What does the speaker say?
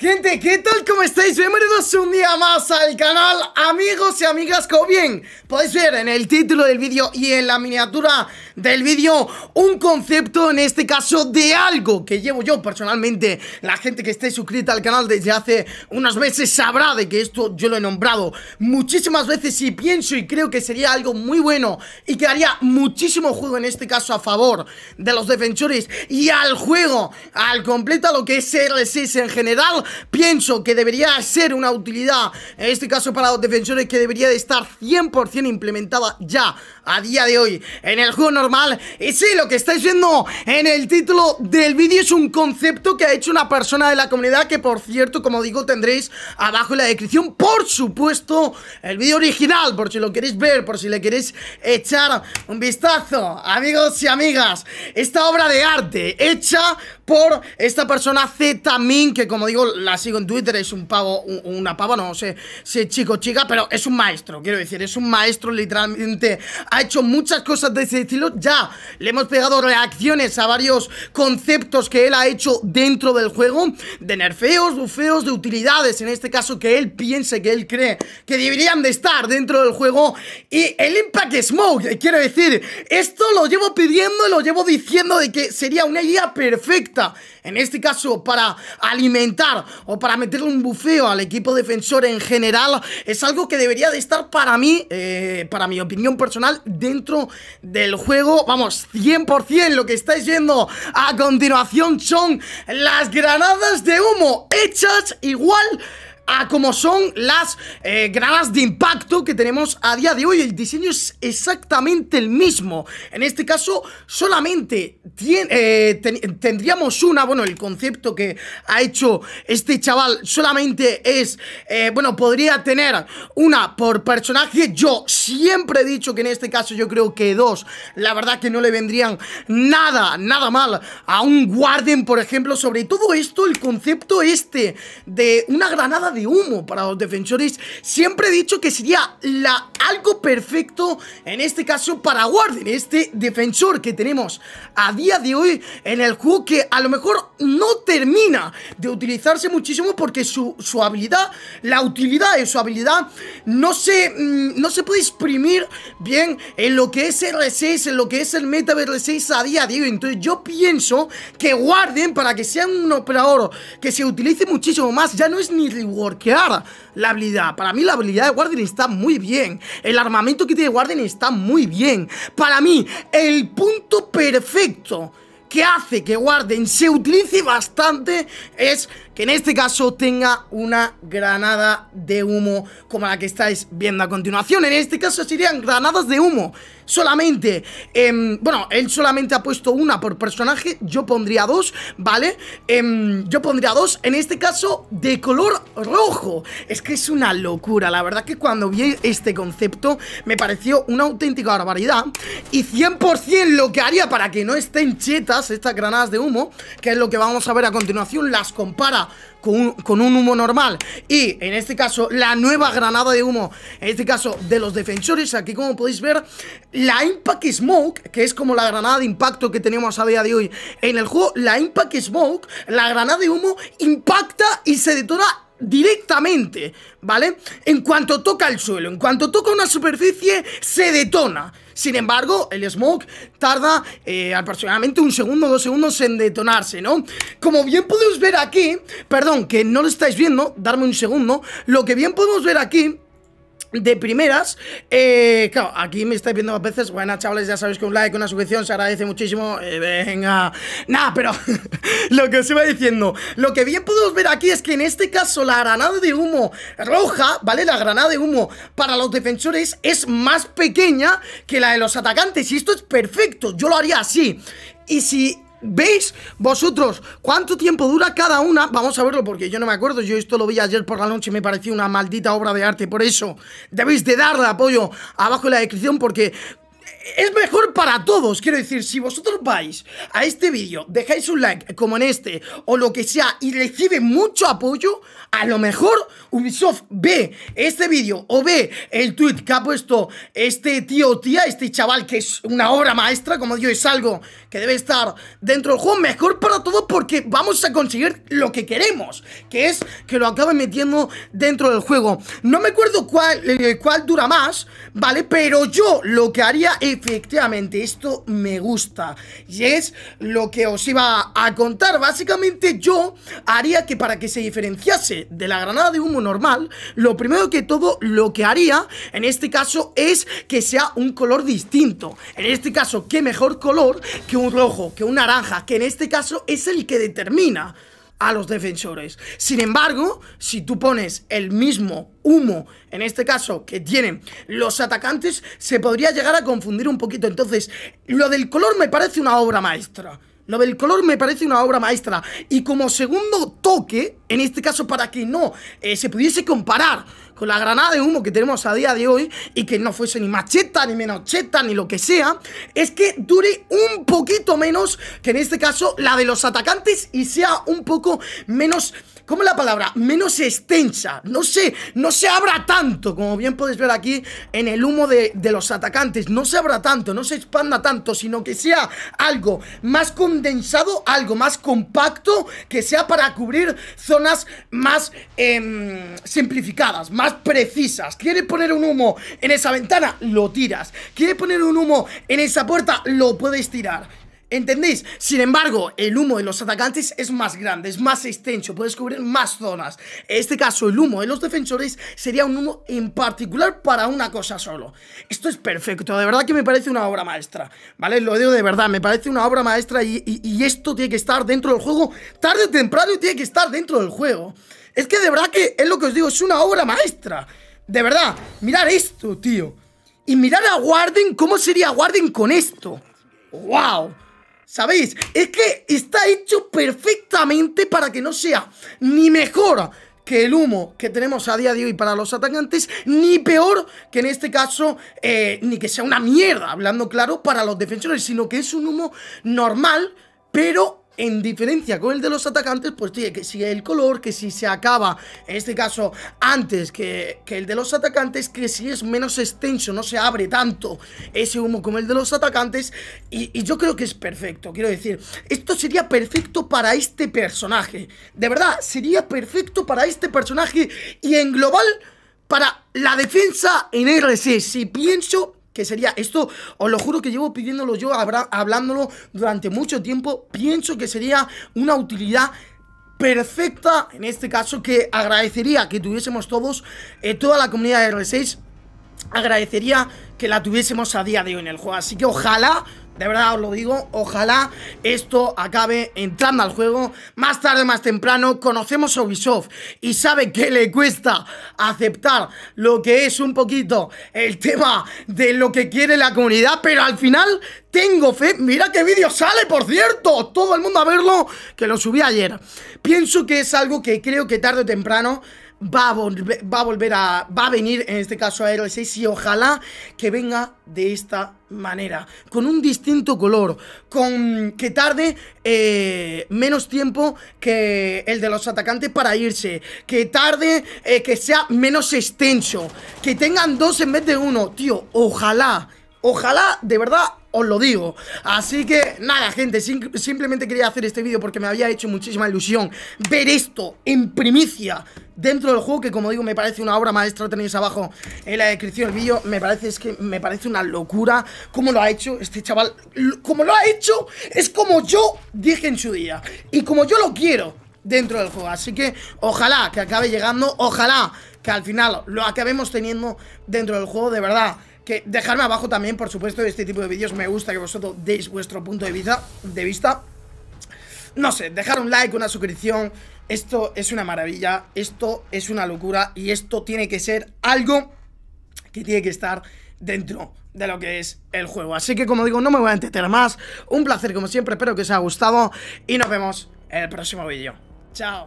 gente, ¿qué tal? ¿Cómo estáis? Bienvenidos un día más al canal Amigos y amigas, como bien podéis ver en el título del vídeo y en la miniatura del vídeo un concepto, en este caso, de algo que llevo yo personalmente. La gente que esté suscrita al canal desde hace unos meses sabrá de que esto yo lo he nombrado muchísimas veces y pienso y creo que sería algo muy bueno y que haría muchísimo juego en este caso a favor de los defensores y al juego, al completo, a lo que es r en general, pienso que debería ser una utilidad, en este caso para los defensores, que debería de estar 100% implementada ya a día de hoy en el juego normal y si, lo que estáis viendo en el título del vídeo es un concepto que ha hecho una persona de la comunidad que, por cierto, como digo, tendréis abajo en la descripción, por supuesto, el vídeo original, por si lo queréis ver, por si le queréis echar un vistazo. Amigos y amigas, esta obra de arte hecha por esta persona Zmin, que como digo, la sigo en Twitter, es un pavo, una pava, no sé si chico chica, pero es un maestro, quiero decir, es un maestro literalmente, ha hecho muchas cosas de ese estilo, ya le hemos pegado reacciones a varios conceptos que él ha hecho dentro del juego, de nerfeos, bufeos, de utilidades, en este caso que él piense, que él cree que deberían de estar dentro del juego, y el Impact Smoke, eh, quiero decir, esto lo llevo pidiendo, lo llevo diciendo de que sería una guía perfecta en este caso para alimentar o para meterle un bufeo al equipo defensor en general, es algo que debería de estar para mí, eh, para mi opinión personal, dentro del juego, vamos, 100% lo que estáis viendo a continuación son las granadas de humo hechas igual a como son las eh, granadas de impacto que tenemos a día de hoy. El diseño es exactamente el mismo. En este caso, solamente eh, tendríamos una. Bueno, el concepto que ha hecho este chaval solamente es, eh, bueno, podría tener una por personaje. Yo siempre he dicho que en este caso yo creo que dos, la verdad que no le vendrían nada, nada mal a un guarden por ejemplo. Sobre todo esto, el concepto este de una granada de humo para los defensores. Siempre he dicho que sería la, algo perfecto, en este caso, para Warden, este defensor que tenemos a día de hoy en el juego que a lo mejor no termina de utilizarse muchísimo porque su, habilidad, la utilidad de su habilidad no se, mm, no se puede exprimir bien en lo que es R6, en lo que es el meta R6 a día de Entonces yo pienso que guarden para que sea un operador que se utilice muchísimo más. Ya no es ni reworkear la habilidad. Para mí la habilidad de Guarden está muy bien. El armamento que tiene Guarden está muy bien. Para mí, el punto perfecto que hace que Warden se utilice bastante es que en este caso tenga una granada de humo como la que estáis viendo a continuación. En este caso serían granadas de humo solamente. Em, bueno, él solamente ha puesto una por personaje, yo pondría dos, ¿vale? Em, yo pondría dos, en este caso de color rojo. Es que es una locura, la verdad que cuando vi este concepto me pareció una auténtica barbaridad y 100% lo que haría para que no estén chetas estas granadas de humo, que es lo que vamos a ver a continuación, las compara con un, con un humo normal y en este caso la nueva granada de humo, en este caso de los defensores, aquí como podéis ver, la Impact Smoke, que es como la granada de impacto que tenemos a día de hoy en el juego, la Impact Smoke, la granada de humo impacta y se detona directamente, ¿vale? En cuanto toca el suelo, en cuanto toca una superficie, se detona. Sin embargo, el smoke tarda eh, aproximadamente un segundo, dos segundos en detonarse, ¿no? Como bien podemos ver aquí, perdón, que no lo estáis viendo, darme un segundo, lo que bien podemos ver aquí de primeras, eh, claro, aquí me estáis viendo más veces. Bueno, chavales, ya sabéis que un like, una suscripción se agradece muchísimo. Eh, venga, nada, pero lo que os iba diciendo, lo que bien podemos ver aquí es que en este caso la granada de humo roja, ¿vale? La granada de humo para los defensores es más pequeña que la de los atacantes, y esto es perfecto. Yo lo haría así. Y si ¿Veis vosotros cuánto tiempo dura cada una? Vamos a verlo porque yo no me acuerdo, yo esto lo vi ayer por la noche y me pareció una maldita obra de arte, por eso debéis de darle apoyo abajo en la descripción porque es mejor para todos. Quiero decir, si vosotros vais a este vídeo, dejáis un like como en este o lo que sea y recibe mucho apoyo, a lo mejor Ubisoft ve este vídeo o ve el tweet que ha puesto este tío o tía, este chaval que es una obra maestra, como digo, es algo que debe estar dentro del juego, mejor para todos porque vamos a conseguir lo que queremos, que es que lo acaben metiendo dentro del juego. No me acuerdo cuál, eh, cuál dura más, ¿vale? Pero yo lo que haría efectivamente, esto me gusta. Y es lo que os iba a contar. Básicamente yo haría que para que se diferenciase de la granada de humo normal, lo primero que todo lo que haría en este caso es que sea un color distinto. En este caso, qué mejor color que un rojo, que un naranja, que en este caso es el que determina a los defensores. Sin embargo, si tú pones el mismo humo, en este caso, que tienen los atacantes, se podría llegar a confundir un poquito. Entonces, lo del color me parece una obra maestra. Lo del color me parece una obra maestra. Y como segundo toque, en este caso para que no eh, se pudiese comparar con la granada de humo que tenemos a día de hoy y que no fuese ni macheta, ni menos cheta, ni lo que sea, es que dure un poquito menos que en este caso la de los atacantes y sea un poco menos ¿cómo la palabra? Menos extensa, no se, no se abra tanto, como bien puedes ver aquí en el humo de, los atacantes, no se abra tanto, no se expanda tanto, sino que sea algo más condensado, algo más compacto, que sea para cubrir zonas más em, simplificadas, más precisas. ¿Quieres poner un humo en esa ventana? Lo tiras. ¿Quieres poner un humo en esa puerta? Lo puedes tirar. ¿Entendéis? Sin embargo, el humo de los atacantes es más grande, es más extenso, puedes cubrir más zonas. En este caso, el humo de los defensores sería un humo en particular para una cosa solo. Esto es perfecto, de verdad que me parece una obra maestra, ¿vale? Lo digo de verdad, me parece una obra maestra y, esto tiene que estar dentro del juego, tarde o temprano tiene que estar dentro del juego. Es que de verdad que es lo que os digo, es una obra maestra. De verdad, Mirad esto, tío. Y mirad a Warden, ¿cómo sería Warden con esto? ¡Wow! ¿Sabéis? Es que está hecho perfectamente para que no sea ni mejor que el humo que tenemos a día de hoy para los atacantes, ni peor que en este caso, eh, ni que sea una mierda, hablando claro, para los defensores, sino que es un humo normal, pero en diferencia con el de los atacantes, pues tiene que si el color, que si se acaba, en este caso, antes que, que el de los atacantes, que si es menos extenso, no se abre tanto ese humo como el de los atacantes, y, yo creo que es perfecto, quiero decir, esto sería perfecto para este personaje, de verdad, sería perfecto para este personaje, y en global para la defensa en RC. Si pienso que sería esto, os lo juro que llevo pidiéndolo yo, hablándolo durante mucho tiempo, pienso que sería una utilidad perfecta, en este caso que agradecería que tuviésemos todos, eh, toda la comunidad de R6, agradecería que la tuviésemos a día de hoy en el juego, así que ojalá de verdad os lo digo, ojalá esto acabe entrando al juego más tarde más temprano, conocemos a Ubisoft y sabe que le cuesta aceptar lo que es un poquito el tema de lo que quiere la comunidad, pero al final tengo fe, mira qué vídeo sale por cierto, todo el mundo a verlo, que lo subí ayer, pienso que es algo que creo que tarde o temprano va a, volver, a va a venir en este caso a 6 y ojalá que venga de esta manera, con un distinto color, con que tarde eh, menos tiempo que el de los atacantes para irse, que tarde eh, que sea menos extenso, que tengan dos en vez de uno, tío, ojalá Ojalá, de verdad, os lo digo Así que, nada, gente Simplemente quería hacer este vídeo porque me había hecho muchísima ilusión Ver esto en primicia dentro del juego Que como digo, me parece una obra maestra Tenéis abajo en la descripción el vídeo Me parece, es que me parece una locura Cómo lo ha hecho este chaval Como lo ha hecho, es como yo dije en su día Y como yo lo quiero dentro del juego Así que, ojalá que acabe llegando Ojalá que al final lo acabemos teniendo dentro del juego De verdad que dejarme abajo también, por supuesto, de este tipo de vídeos. Me gusta que vosotros deis vuestro punto de vista. De vista. No sé, dejar un like, una suscripción. Esto es una maravilla, esto es una locura y esto tiene que ser algo que tiene que estar dentro de lo que es el juego. Así que como digo, no me voy a entretener más. Un placer como siempre, espero que os haya gustado y nos vemos en el próximo vídeo. Chao.